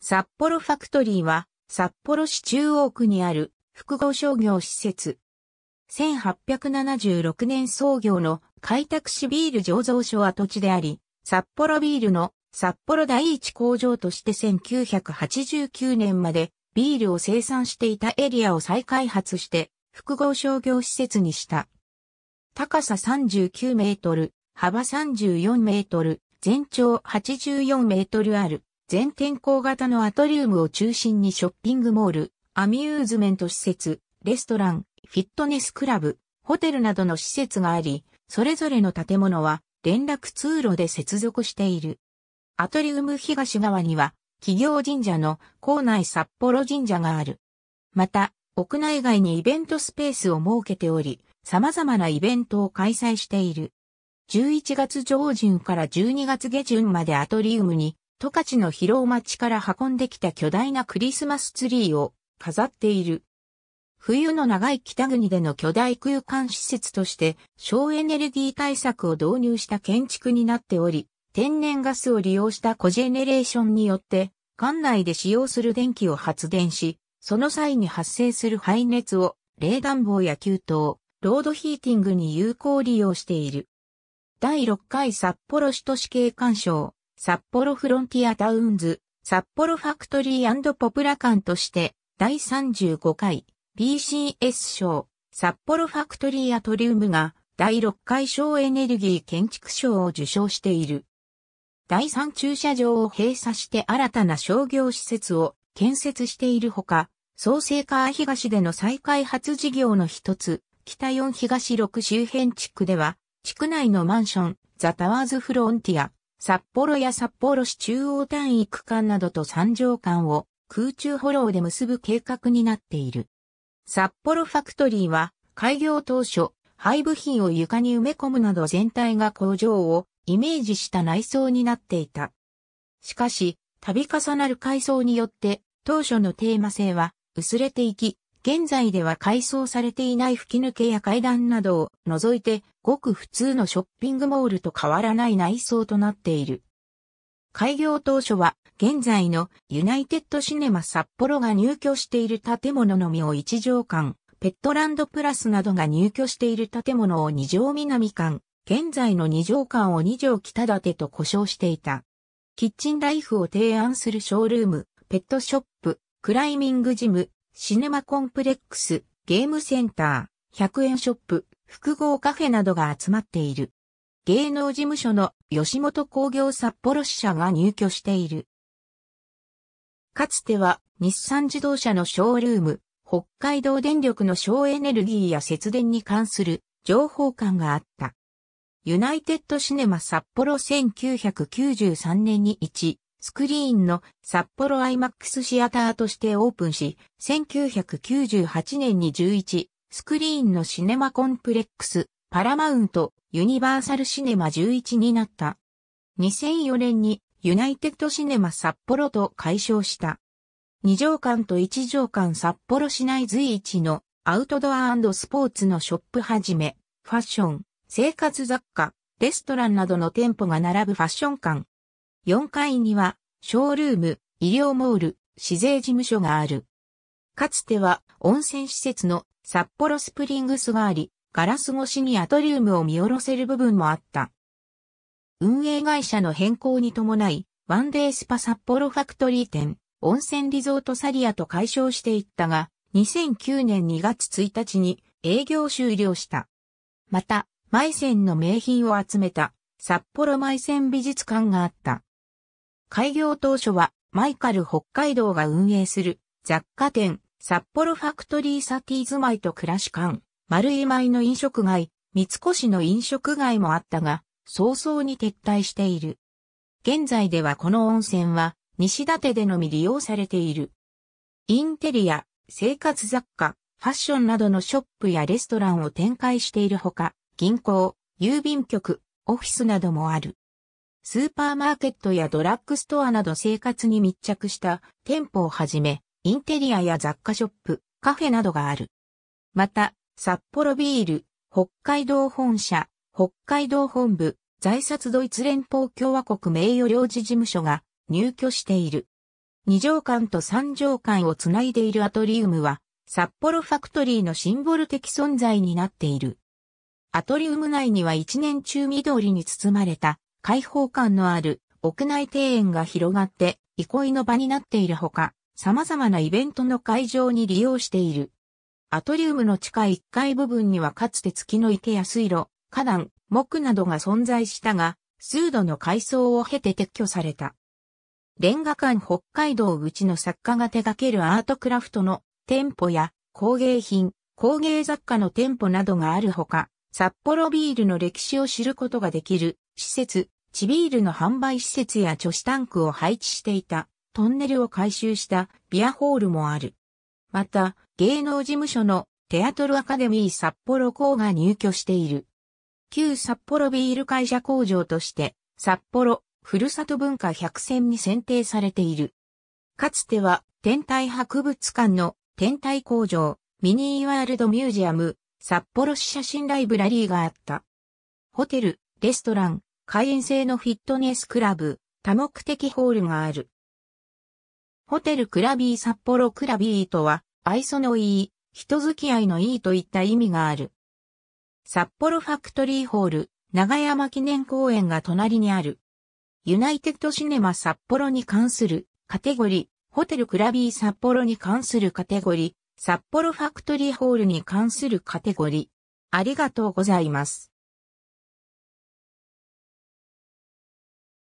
札幌ファクトリーは、札幌市中央区にある複合商業施設。1876年創業の開拓市ビール醸造所跡地であり、札幌ビールの札幌第一工場として1989年までビールを生産していたエリアを再開発して複合商業施設にした。高さ39メートル、幅34メートル、全長84メートルある。全天候型のアトリウムを中心にショッピングモール、アミューズメント施設、レストラン、フィットネスクラブ、ホテルなどの施設があり、それぞれの建物は連絡通路で接続している。アトリウム東側には、企業神社の校内札幌神社がある。また、屋内外にイベントスペースを設けており、様々なイベントを開催している。11月上旬から12月下旬までアトリウムに十勝の広尾町から運んできた巨大なクリスマスツリーを飾っている。冬の長い北国での巨大空間施設として省エネルギー対策を導入した建築になっており、天然ガスを利用したコジェネレーションによって、館内で使用する電気を発電し、その際に発生する排熱を冷暖房や給湯、ロードヒーティングに有効利用している。第6回札幌市都市景観賞札幌フロンティアタウンズ、札幌ファクトリーポプラ館として、第35回 BCS 賞、札幌ファクトリーアトリウムが、第6回省エネルギー建築賞を受賞している。第3駐車場を閉鎖して新たな商業施設を建設しているほか、創生川東での再開発事業の一つ、北4東6周辺地区では、地区内のマンション、ザ・タワーズ・フロンティア、札幌や札幌市中央単位区間などと三条間を空中フォローで結ぶ計画になっている。札幌ファクトリーは開業当初、廃部品を床に埋め込むなど全体が工場をイメージした内装になっていた。しかし、度重なる改装によって当初のテーマ性は薄れていき、現在では改装されていない吹き抜けや階段などを除いて、ごく普通のショッピングモールと変わらない内装となっている。開業当初は、現在のユナイテッドシネマ札幌が入居している建物のみを1畳館、ペットランドプラスなどが入居している建物を2畳南館、現在の2畳間を2畳北建てと呼称していた。キッチンライフを提案するショールーム、ペットショップ、クライミングジム、シネマコンプレックス、ゲームセンター、100円ショップ、複合カフェなどが集まっている。芸能事務所の吉本工業札幌支社が入居している。かつては日産自動車のショールーム、北海道電力の省エネルギーや節電に関する情報館があった。ユナイテッドシネマ札幌1993年に1スクリーンの札幌 IMAX シアターとしてオープンし、1998年に11、スクリーンのシネマコンプレックス、パラマウント、ユニバーサルシネマ11になった。2004年にユナイテッドシネマ札幌と解消した。2条館と1条館札幌市内随一のアウトドアスポーツのショップはじめ、ファッション、生活雑貨、レストランなどの店舗が並ぶファッション館、4階には、ショールーム、医療モール、市税事務所がある。かつては、温泉施設の札幌スプリングスがあり、ガラス越しにアトリウムを見下ろせる部分もあった。運営会社の変更に伴い、ワンデースパ札幌ファクトリー店、温泉リゾートサリアと解消していったが、2009年2月1日に営業終了した。また、マイセンの名品を集めた札幌マイセン美術館があった。開業当初はマイカル北海道が運営する雑貨店、札幌ファクトリーサティーズイと暮らし館、丸井米の飲食街、三越の飲食街もあったが、早々に撤退している。現在ではこの温泉は西館でのみ利用されている。インテリア、生活雑貨、ファッションなどのショップやレストランを展開しているほか、銀行、郵便局、オフィスなどもある。スーパーマーケットやドラッグストアなど生活に密着した店舗をはじめ、インテリアや雑貨ショップ、カフェなどがある。また、札幌ビール、北海道本社、北海道本部、在札ドイツ連邦共和国名誉領事事務所が入居している。二条館と三条館をつないでいるアトリウムは、札幌ファクトリーのシンボル的存在になっている。アトリウム内には一年中緑に包まれた開放感のある屋内庭園が広がって憩いの場になっているほか、様々なイベントの会場に利用している。アトリウムの地下1階部分にはかつて月の池や水路、花壇、木などが存在したが、数度の改装を経て撤去された。レンガ館北海道うちの作家が手掛けるアートクラフトの店舗や工芸品、工芸雑貨の店舗などがあるほか、札幌ビールの歴史を知ることができる施設、地ビールの販売施設や貯子タンクを配置していた、トンネルを改修したビアホールもある。また、芸能事務所のテアトルアカデミー札幌校が入居している。旧札幌ビール会社工場として、札幌、ふるさと文化百選に選定されている。かつては、天体博物館の天体工場、ミニーワールドミュージアム、札幌市写真ライブラリーがあった。ホテル、レストラン、会員制のフィットネスクラブ、多目的ホールがある。ホテルクラビー札幌クラビーとは、愛想のいい、人付き合いのいいといった意味がある。札幌ファクトリーホール、長山記念公園が隣にある。ユナイテッドシネマ札幌に関するカテゴリー、ホテルクラビー札幌に関するカテゴリー、札幌ファクトリーホールに関するカテゴリー。ありがとうございます。